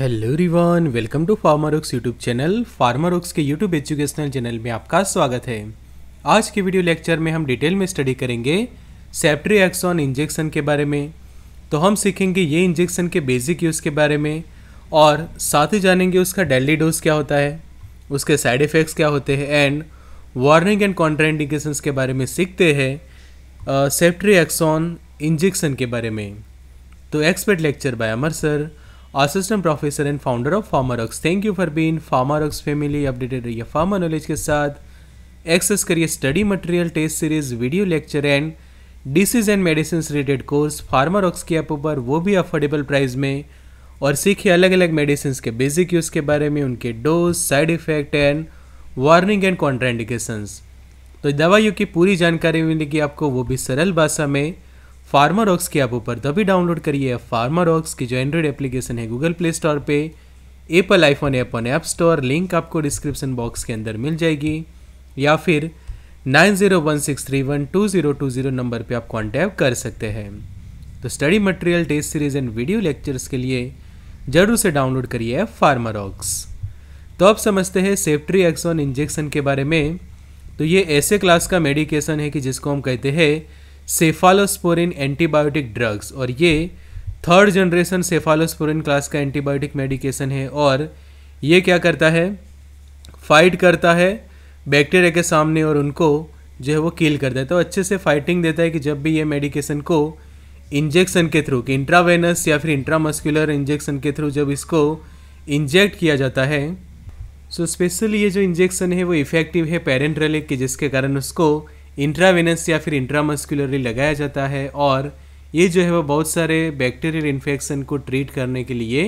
hello रिवान welcome to farmer oaks YouTube channel farmer oaks के YouTube educational channel में आपका स्वागत है आज के वीडियो लेक्चर में हम डिटेल में स्टडी करेंगे सेप्ट्री एक्सॉन इंजेक्शन के बारे में तो हम सीखेंगे ये इंजेक्शन के बेसिक यूज़ के बारे में और साथ ही जानेंगे उसका डेली डोज क्या होता है उसके साइड इफ़ेक्ट्स क्या होते हैं एंड वार्निंग एंड कॉन्ट्राइंडिकेशंस के बारे में सीखते हैं सेप्ट्री एक्सॉन इंजेक्शन के बारे में तो expert lecture by Amar sir assistant professor and founder of PharmaRocks thank you for being PharmaRocks family updated रहिए फार्मा नॉलेज के साथ एक्सेस करिए study material test series video lecture and disease and medicine related course PharmaRocks के app पर वो भी affordable price में और सीखिए अलग अलग मेडिसिन के बेसिक यूज़ के बारे में उनके dose side effect and warning and contraindications तो दवाइयों की पूरी जानकारी मिलेगी आपको वो भी सरल भाषा में फार्मा रॉक्स ऐप ऊपर तभी डाउनलोड करिए फार्मा रॉक्स की जो एंड्रॉयड एप्लीकेशन है गूगल प्ले स्टोर पे Apple iPhone app on App Store link आपको डिस्क्रिप्शन बॉक्स के अंदर मिल जाएगी या फिर nine zero one six three one two zero two zero number पर आप कॉन्टैक्ट कर सकते हैं तो study material test series and video lectures के लिए जरूर से डाउनलोड करिए फार्मा रॉक्स तो आप समझते हैं सेफ्ट्री एक्सॉन इंजेक्शन के बारे में तो ये ऐसे क्लास का मेडिकेशन है कि जिसको हम कहते हैं सेफालोस्पोरिन एंटीबायोटिक ड्रग्स और ये थर्ड जनरेशन सेफालोस्पोरिन क्लास का एंटीबायोटिक मेडिकेशन है और ये क्या करता है फाइट करता है बैक्टीरिया के सामने और उनको जो है वो किल करता है तो अच्छे से फाइटिंग देता है कि जब भी ये मेडिकेशन को इंजेक्शन के थ्रू कि इंट्रावेनस या फिर इंट्रामस्कुलर इंजेक्शन के थ्रू जब इसको इंजेक्ट किया जाता है सो so स्पेशली ये जो इंजेक्शन है वो इफ़ेक्टिव है पेरेंट रेलिक के जिसके कारण उसको इंट्रावेनस या फिर इंट्रामस्कुलरली लगाया जाता है और ये जो है वो बहुत सारे बैक्टीरियल इन्फेक्शन को ट्रीट करने के लिए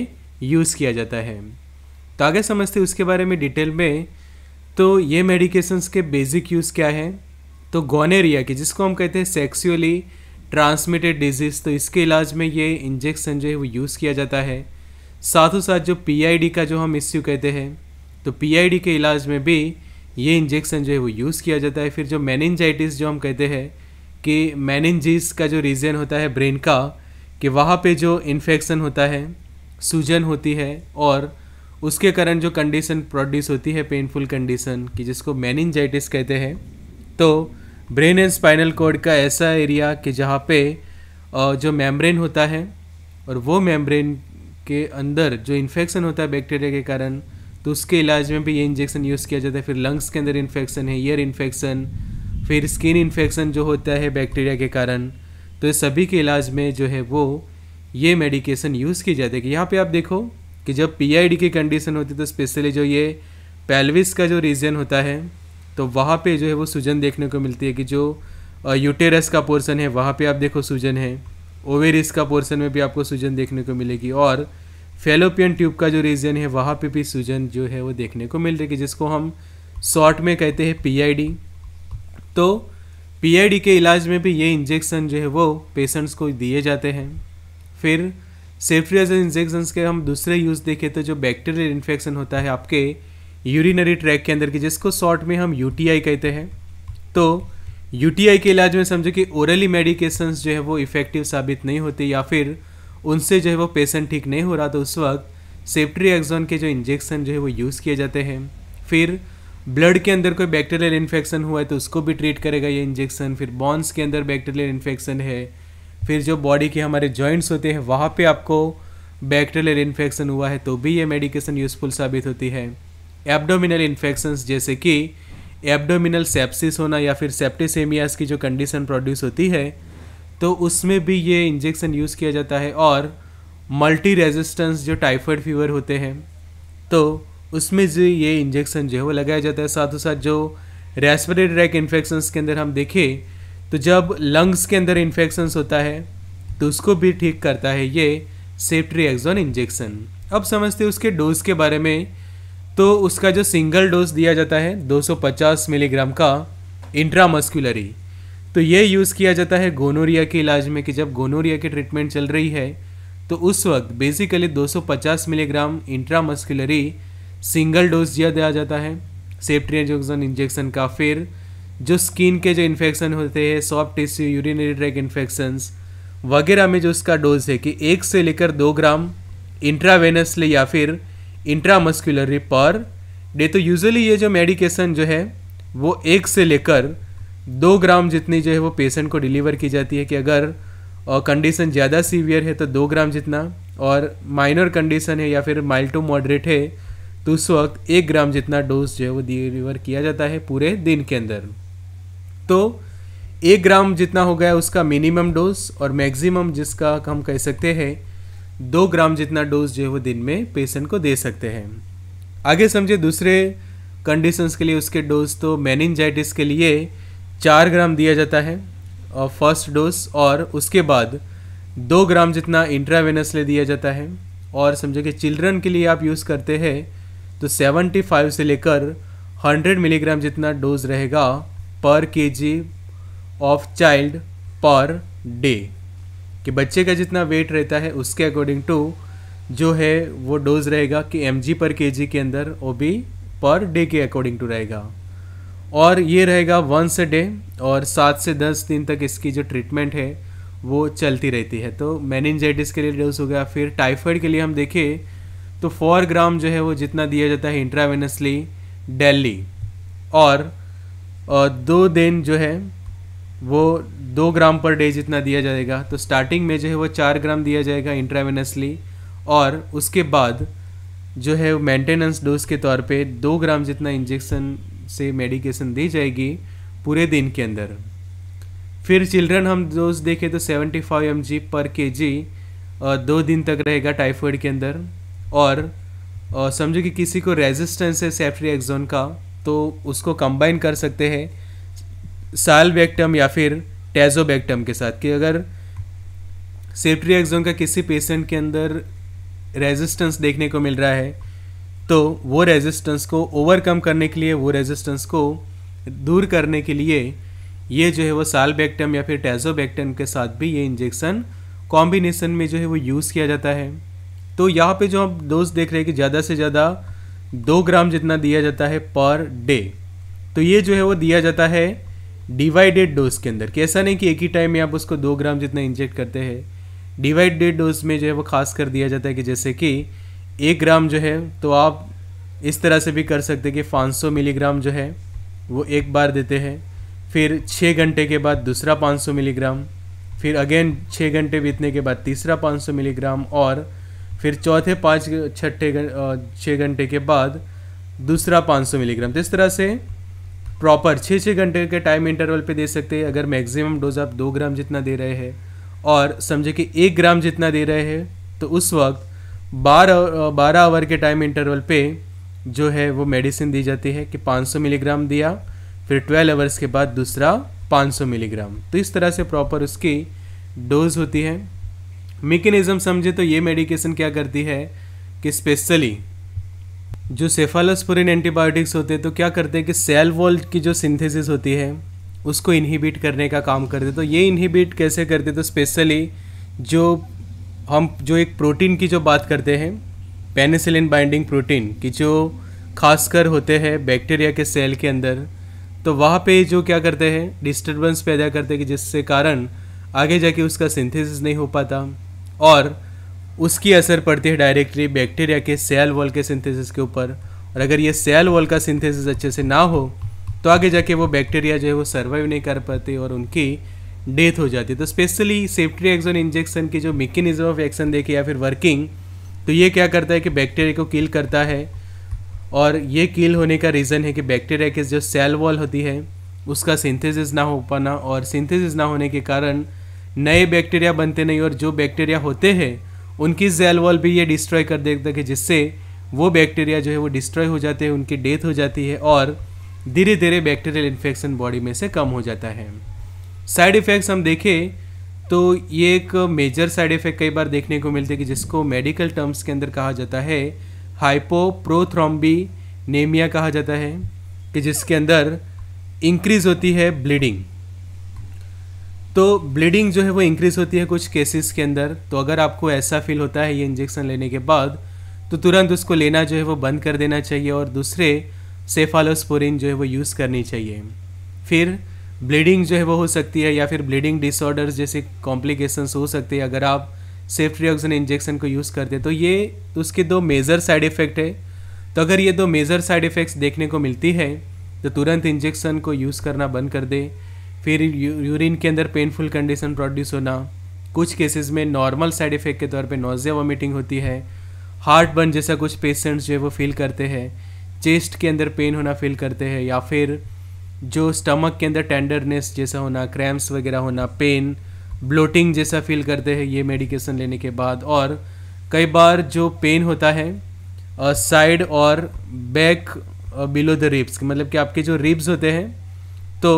यूज़ किया जाता है तो आगे समझते उसके बारे में डिटेल में तो ये मेडिकेशंस के बेसिक यूज़ क्या है तो गोनेरिया की जिसको हम कहते हैं सेक्सुअली ट्रांसमिटेड डिजीज़ तो इसके इलाज में ये इंजेक्शन जो है वो यूज़ किया जाता है साथ साथ जो पीआईडी का जो हम इश्यू कहते हैं तो पीआईडी के इलाज में भी ये इंजेक्शन जो है वो यूज़ किया जाता है फिर जो मैनजाइटिस जो हम कहते हैं कि मैनजिस का जो रीज़न होता है ब्रेन का कि वहाँ पे जो इन्फेक्शन होता है सूजन होती है और उसके कारण जो कंडीशन प्रोड्यूस होती है पेनफुल कंडीशन कि जिसको मैनजाइटिस कहते हैं तो ब्रेन एंड स्पाइनल कोड का ऐसा एरिया कि जहाँ पे जो मेम्ब्रेन होता है और वो मेम्ब्रेन के अंदर जो इन्फेक्शन होता है बैक्टीरिया के कारण तो उसके इलाज में भी ये इंजेक्शन यूज़ किया जाता है फिर लंग्स के अंदर इन्फेक्शन है ईयर इन्फेक्शन फिर स्किन इन्फेक्शन जो होता है बैक्टीरिया के कारण तो इस सभी के इलाज में जो है वो ये मेडिकेशन यूज़ की जाती है कि यहाँ पे आप देखो कि जब पीआईडी की कंडीशन होती है तो स्पेशली जो ये पैलविस का जो रीजन होता है तो वहाँ पे जो है वो सूजन देखने को मिलती है कि जो यूटेरस का पोर्सन है वहाँ पे आप देखो सूजन है ओवेरिस का पोर्सन में भी आपको सूजन देखने को मिलेगी और फेलोपियन ट्यूब का जो रीजन है वहाँ पे भी सूजन जो है वो देखने को मिल रही है जिसको हम शॉर्ट में कहते हैं पीआईडी तो पीआईडी के इलाज में भी ये इंजेक्शन जो है वो पेशेंट्स को दिए जाते हैं फिर सेफ्रियाजन इंजेक्शंस के हम दूसरे यूज़ देखें तो जो बैक्टीरियल इन्फेक्शन होता है आपके यूरिनरी ट्रैक के अंदर की जिसको शॉर्ट में हम यू कहते हैं तो यू के इलाज में समझो कि ओरली मेडिकेशंस जो है वो इफ़ेक्टिव साबित नहीं होते या फिर उनसे जो है वो पेशेंट ठीक नहीं हो रहा तो उस वक्त सेफ्ट्री एक्जोन के जो इंजेक्शन जो है वो यूज़ किए जाते हैं फिर ब्लड के अंदर कोई बैक्टीरियल इन्फेक्शन हुआ है तो उसको भी ट्रीट करेगा ये इंजेक्शन फिर बॉन्स के अंदर बैक्टीरियल इन्फेक्शन है फिर जो बॉडी के हमारे जॉइंट्स होते हैं वहाँ पे आपको बैक्टीरियल इन्फेक्शन हुआ है तो भी ये मेडिकेशन यूज़फुल साबित होती है एब्डोमिनल इन्फेक्शंस जैसे कि एब्डोमिनल सेप्सिस होना या फिर सेप्टिसेमियास की जो कंडीशन प्रोड्यूस होती है तो उसमें भी ये इंजेक्शन यूज़ किया जाता है और मल्टी रेजिस्टेंस जो टाइफाइड फीवर होते हैं तो उसमें जो ये इंजेक्शन जो है वो लगाया जाता है साथ साथ जो रेस्परेटरी रैक इन्फेक्शन के अंदर हम देखें तो जब लंग्स के अंदर इन्फेक्शन होता है तो उसको भी ठीक करता है ये सेफ्ट्री एक्जोन इंजेक्शन अब समझते हैं उसके डोज के बारे में तो उसका जो सिंगल डोज दिया जाता है 250 मिलीग्राम का इंट्रामस्कुलरी तो ये यूज़ किया जाता है गोनोरिया के इलाज में कि जब गोनोरिया की ट्रीटमेंट चल रही है तो उस वक्त basically 250 milligram intramuscularly single dose दिया दिया जाता है सेप्ट्रियाजोक्सन इंजेक्शन का फिर जो स्किन के जो इन्फेक्शन होते हैं soft tissue urinary tract infections वगैरह में जो उसका डोज है कि एक से लेकर दो ग्राम इंट्रावेनसली या फिर इंट्रामस्कुलरी पर डे तो यूजली ये जो मेडिकेशन जो है वो एक से लेकर दो ग्राम जितनी जो है वो पेशेंट को डिलीवर की जाती है कि अगर कंडीशन ज़्यादा सीवियर है तो दो ग्राम जितना और माइनर कंडीशन है या फिर माइल्ड टू मॉडरेट है तो उस वक्त एक ग्राम जितना डोज जो है वो डिलीवर किया जाता है पूरे दिन के अंदर तो एक ग्राम जितना हो गया उसका मिनिमम डोज और मैक्सिमम जिसका हम कह सकते हैं दो ग्राम जितना डोज जो है वो दिन में पेशेंट को दे सकते हैं आगे समझे दूसरे कंडीशंस के लिए उसके डोज तो मैनिनजाइटिस के लिए चार ग्राम दिया जाता है फर्स्ट डोज और उसके बाद दो ग्राम जितना इंट्रावेनस ले दिया जाता है और समझो कि चिल्ड्रन के लिए आप यूज़ करते हैं तो फाइव से लेकर हंड्रेड मिलीग्राम जितना डोज रहेगा per K G of child per day कि बच्चे का जितना वेट रहता है उसके अकॉर्डिंग टू जो है वो डोज रहेगा कि एम पर के के अंदर वो भी पर डे के अकॉर्डिंग टू रहेगा और ये रहेगा वंस अ डे और सात से दस दिन तक इसकी जो ट्रीटमेंट है वो चलती रहती है तो मैनजाइटिस के लिए डोज हो गया फिर टाइफाइड के लिए हम देखें तो फोर ग्राम जो है वो जितना दिया जाता है इंट्रावेनसली डेली और दो दिन जो है वो दो ग्राम पर डे जितना दिया जाएगा तो स्टार्टिंग में जो है वो चार ग्राम दिया जाएगा इंट्रावेनसली और उसके बाद जो है मेंटेनेंस डोज के तौर पे दो ग्राम जितना इंजेक्शन से मेडिकेशन दी जाएगी पूरे दिन के अंदर फिर चिल्ड्रन हम डोज देखें तो 75 फाइव एम जी पर के जी दो दिन तक रहेगा टाइफॉइड के अंदर और समझो कि किसी को रेजिस्टेंस है सेफ्री एक्जोन का तो उसको कंबाइन कर सकते हैं बैक्टम या फिर टेजोबैक्टम के साथ कि अगर सेफ्री एक्जोन का किसी पेशेंट के अंदर रेजिस्टेंस देखने को मिल रहा है तो वो रेजिस्टेंस को ओवरकम करने के लिए वो रेजिस्टेंस को दूर करने के लिए ये जो है वो सालबैक्टम या फिर टेजोबैक्टम के साथ भी ये इंजेक्शन कॉम्बिनेशन में जो है वो यूज़ किया जाता है तो यहाँ पे जो आप डोज देख रहे हैं कि ज़्यादा से ज़्यादा दो ग्राम जितना दिया जाता है पर डे तो ये जो है वो दिया जाता है डिवाइडेड डोज के अंदर कि नहीं कि एक ही टाइम में आप उसको दो ग्राम जितना इंजेक्ट करते हैं डिवाइडेड डोज में जो है वो खास कर दिया जाता है कि जैसे कि एक ग्राम जो है तो आप इस तरह से भी कर सकते कि 500 मिलीग्राम जो है वो एक बार देते हैं फिर छः घंटे के बाद दूसरा 500 मिलीग्राम फिर अगेन छः घंटे बीतने के बाद तीसरा 500 मिलीग्राम और फिर चौथे पाँच छठे छः घंटे के बाद दूसरा 500 मिलीग्राम तो इस तरह से प्रॉपर छः छः घंटे के टाइम इंटरवल पे दे सकते हैं अगर मैक्सिमम डोज आप दो ग्राम जितना दे रहे हैं और समझे कि एक ग्राम जितना दे रहे हैं तो उस वक्त बारह बारह आवर के टाइम इंटरवल पे जो है वो मेडिसिन दी जाती है कि 500 मिलीग्राम दिया फिर 12 आवर्स के बाद दूसरा 500 मिलीग्राम तो इस तरह से प्रॉपर उसकी डोज होती है मेकेनिज़्म समझे तो ये मेडिकेशन क्या करती है कि स्पेशली जो सेफालोस्पोरिन एंटीबायोटिक्स होते हैं तो क्या करते हैं कि सेल वॉल की जो सिंथेसिस होती है उसको इनहिबिट करने का काम करते तो ये इनहिबिट कैसे करते तो स्पेशली जो हम जो एक प्रोटीन की जो बात करते हैं पेनिसिलिन बाइंडिंग प्रोटीन की जो खासकर होते हैं बैक्टीरिया के सेल के अंदर तो वहाँ पे जो क्या करते हैं डिस्टर्बेंस पैदा करते हैं कि जिससे कारण आगे जाके उसका सिंथेसिस नहीं हो पाता और उसकी असर पड़ती है डायरेक्टली बैक्टीरिया के सेल वॉल के सिंथेसिस के ऊपर और अगर ये सेल वॉल का सिंथेसिस अच्छे से ना हो तो आगे जाके वो बैक्टीरिया जो है वो सर्वाइव नहीं कर पाते और उनकी डेथ हो जाती है तो स्पेशली सेफ्टी एक्सोन इंजेक्शन की जो मेकेनिज्म ऑफ एक्शन देखे या फिर वर्किंग तो ये क्या करता है कि बैक्टीरिया को किल करता है और ये किल होने का रीज़न है कि बैक्टीरिया के जो सेल वॉल होती है उसका सिंथेसिस ना हो पाना और सिंथेसिस ना होने के कारण नए बैक्टीरिया बनते नहीं और जो बैक्टीरिया होते हैं उनकी सेल वॉल भी ये डिस्ट्रॉय कर देता है जिससे वो बैक्टीरिया जो है वो डिस्ट्रॉय हो जाते हैं उनकी डेथ हो जाती है और धीरे धीरे बैक्टीरियल इन्फेक्शन बॉडी में से कम हो जाता है साइड इफ़ेक्ट्स हम देखें तो ये एक मेजर साइड इफ़ेक्ट कई बार देखने को मिलते हैं कि जिसको मेडिकल टर्म्स के अंदर कहा जाता है हाइपोप्रोथ्रोम्बी नेमिया कहा जाता है कि जिसके अंदर इंक्रीज़ होती है ब्लीडिंग तो ब्लीडिंग जो है वो इंक्रीज़ होती है कुछ केसेस के अंदर तो अगर आपको ऐसा फील होता है ये इंजेक्शन लेने के बाद तो तुरंत उसको लेना जो है वो बंद कर देना चाहिए और दूसरे सेफालोस्पोरिन जो है वो यूज़ करनी चाहिए फिर ब्लीडिंग जो है वो हो सकती है या फिर ब्लीडिंग डिसऑर्डर्स जैसे कॉम्प्लिकेशंस हो सकते हैं अगर आप सेफ्ट्रियोक्सन इंजेक्शन को यूज़ करते हैं तो ये उसके दो मेजर साइड इफ़ेक्ट है तो अगर ये दो मेजर साइड इफ़ेक्ट्स देखने को मिलती है तो तुरंत इंजेक्शन को यूज़ करना बंद कर दे फिर यूरिन के अंदर पेनफुल कंडीशन प्रोड्यूस होना कुछ केसेस में नॉर्मल साइड इफ़ेक्ट के तौर पे नोजिया वॉमिटिंग होती है हार्ट बर्न जैसा कुछ पेशेंट्स जो है वो फील करते हैं चेस्ट के अंदर पेन होना फील करते हैं या फिर जो स्टमक के अंदर टेंडरनेस जैसा होना क्रैम्प्स वगैरह होना पेन ब्लोटिंग जैसा फील करते हैं ये मेडिकेशन लेने के बाद और कई बार जो पेन होता है साइड और बैक बिलो द रिब्स मतलब कि आपके जो रिब्स होते हैं तो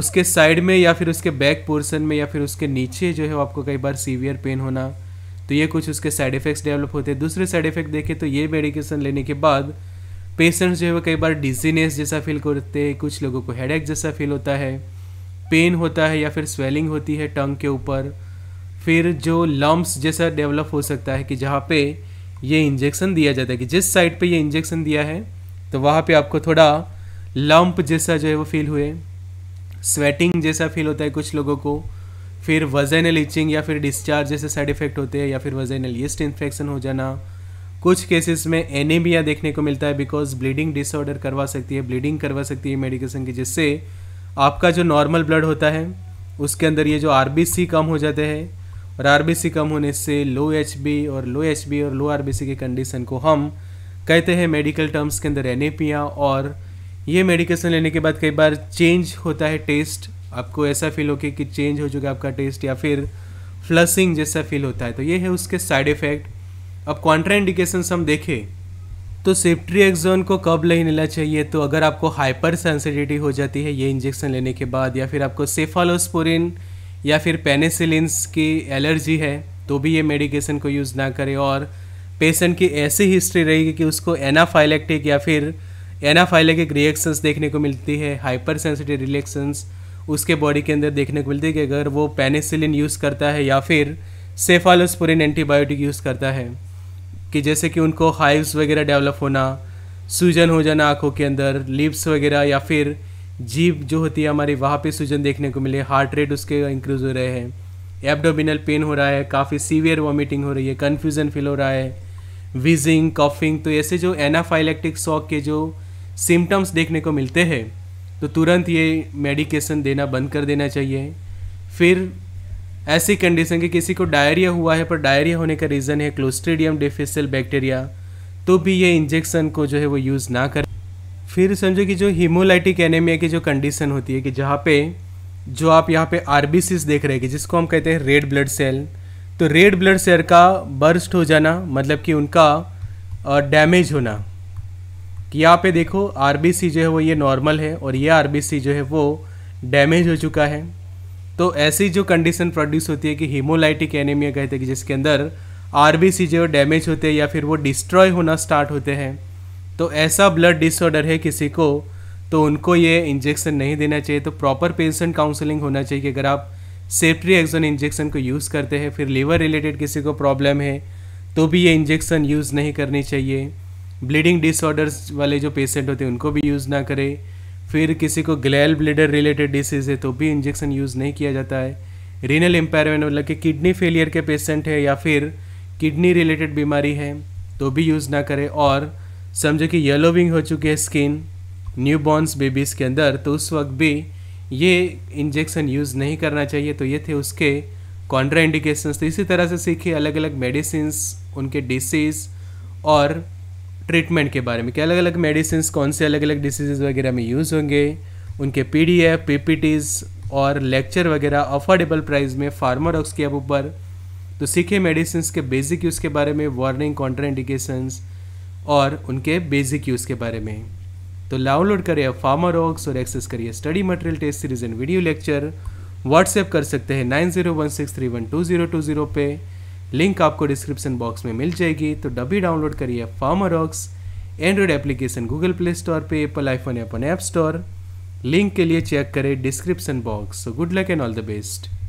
उसके साइड में या फिर उसके बैक पोर्सन में या फिर उसके नीचे जो है आपको कई बार सीवियर पेन होना तो ये कुछ उसके साइड इफ़ेक्ट्स डेवलप होते हैं दूसरे साइड इफ़ेक्ट देखें तो ये मेडिकेशन लेने के बाद पेशेंट्स जो है वो कई बार डिजीनेस जैसा फील करते हैं कुछ लोगों को हेडेक जैसा फील होता है पेन होता है या फिर स्वेलिंग होती है टंग के ऊपर फिर जो लम्ब्स जैसा डेवलप हो सकता है कि जहाँ पे ये इंजेक्शन दिया जाता है कि जिस साइड पे ये इंजेक्शन दिया है तो वहाँ पे आपको थोड़ा लम्प जैसा जो है वो फील हुए स्वेटिंग जैसा फील होता है कुछ लोगों को फिर वजनल इचिंग या फिर डिस्चार्ज जैसे साइड इफ़ेक्ट होते हैं या फिर वजनल यस्ट इन्फेक्शन हो जाना कुछ केसेस में एनीमिया देखने को मिलता है बिकॉज ब्लीडिंग डिसऑर्डर करवा सकती है ब्लीडिंग करवा सकती है मेडिकेशन की जिससे आपका जो नॉर्मल ब्लड होता है उसके अंदर ये जो आर कम हो जाते हैं और आर कम होने से लो एच और लो एच और लो आर के कंडीशन को हम कहते हैं मेडिकल टर्म्स के अंदर एनेपिया और ये मेडिकेशन लेने के बाद कई बार चेंज होता है टेस्ट आपको ऐसा फील हो कि चेंज हो चुका है आपका टेस्ट या फिर फ्लसिंग जैसा फील होता है तो ये है उसके साइड इफ़ेक्ट अब कॉन्ट्रा इंडिकेशंस हम देखें तो सेफ्ट्री एक्जोन को कब नहीं लेना चाहिए तो अगर आपको हाइपर सेंसिटिविटी हो जाती है ये इंजेक्शन लेने के बाद या फिर आपको सेफालोस्पोरिन या फिर पेनेसिलिनस की एलर्जी है तो भी ये मेडिकेशन को यूज़ ना करें और पेशेंट की ऐसी हिस्ट्री रहेगी कि उसको एनाफाइलेक्टिक या फिर एनाफाइलेक्टिक रिएक्शंस देखने को मिलती है हाइपर सेंसिटिव रिएक्शंस उसके बॉडी के अंदर देखने को मिलती है कि अगर वो पेनिसिलिन यूज़ करता है या फिर सेफालोस्पोरिन एंटीबायोटिक यूज़ करता है कि जैसे कि उनको हाइव्स वगैरह डेवलप होना सूजन हो जाना आँखों के अंदर लिप्स वगैरह या फिर जीभ जो होती है हमारी वहाँ पे सूजन देखने को मिले हार्ट रेट उसके इंक्रीज हो रहे हैं एब्डोमिनल पेन हो रहा है काफ़ी सीवियर वॉमिटिंग हो रही है कन्फ्यूज़न फील हो रहा है वीजिंग कॉफिंग तो ऐसे जो एनाफाइलेक्टिक शॉक के जो सिम्टम्स देखने को मिलते हैं तो तुरंत ये मेडिकेशन देना बंद कर देना चाहिए फिर ऐसी कंडीशन कि किसी को डायरिया हुआ है पर डायरिया होने का रीज़न है क्लोस्ट्रीडियम डिफिसल बैक्टीरिया तो भी ये इंजेक्शन को जो है वो यूज़ ना करें फिर समझो कि जो हीमोलाइटिक एनेमिया की जो कंडीशन होती है कि जहाँ पे जो आप यहाँ पे आर देख रहे हैं कि जिसको हम कहते हैं रेड ब्लड सेल तो रेड ब्लड सेल का बर्स्ट हो जाना मतलब कि उनका डैमेज होना कि यहाँ पे देखो आर जो है वो ये नॉर्मल है और ये आर जो है वो डैमेज हो चुका है तो ऐसी जो कंडीशन प्रोड्यूस होती है कि हीमोलाइटिक एनीमिया कहते हैं कि जिसके अंदर आर जो डैमेज होते हैं या फिर वो डिस्ट्रॉय होना स्टार्ट होते हैं तो ऐसा ब्लड डिसऑर्डर है किसी को तो उनको ये इंजेक्शन नहीं देना चाहिए तो प्रॉपर पेशेंट काउंसलिंग होना चाहिए कि अगर आप सेफ्टी एक्सोन इंजेक्शन को यूज़ करते हैं फिर लीवर रिलेटेड किसी को प्रॉब्लम है तो भी ये इंजेक्शन यूज़ नहीं करनी चाहिए ब्लीडिंग डिसऑर्डर्स वाले जो पेशेंट होते हैं उनको भी यूज़ ना करें फिर किसी को ग्लैल ब्लेडर रिलेटेड डिसीज़ है तो भी इंजेक्शन यूज़ नहीं किया जाता है रीनल इम्पायरमेंट मतलब कि किडनी फेलियर के पेशेंट है या फिर किडनी रिलेटेड बीमारी है तो भी यूज़ ना करें और समझो कि येलोविंग हो चुकी है स्किन न्यू बॉर्नस बेबीज़ के अंदर तो उस वक्त भी ये इंजेक्शन यूज़ नहीं करना चाहिए तो ये थे उसके कॉन्ट्रा इंडिकेशन तो इसी तरह से सीखे अलग अलग मेडिसिन उनके डिसीज़ और ट्रीटमेंट के बारे में कि अलग अलग मेडिसिन कौन से अलग अलग डिसीजेज वगैरह में यूज़ होंगे उनके P D F P P Ts और लेक्चर वगैरह अफोर्डेबल प्राइस में फार्माडॉक्स के ऊपर तो सीखे मेडिसिन के बेसिक यूज़ के बारे में वार्निंग कॉन्ट्राइंडिकेशंस और उनके बेसिक यूज़ के बारे में तो डाउनलोड करिए फार्माडॉक्स और एक्सेस करिए study material test series and video lecture WhatsApp कर सकते हैं nine zero one six three one two zero two zero पे लिंक आपको डिस्क्रिप्शन बॉक्स में मिल जाएगी तो डबी डाउनलोड करिए Pharma Rocks Android application Google Play Store पे Apple iPhone app on App Store link के लिए चेक करें description box so good luck and all the best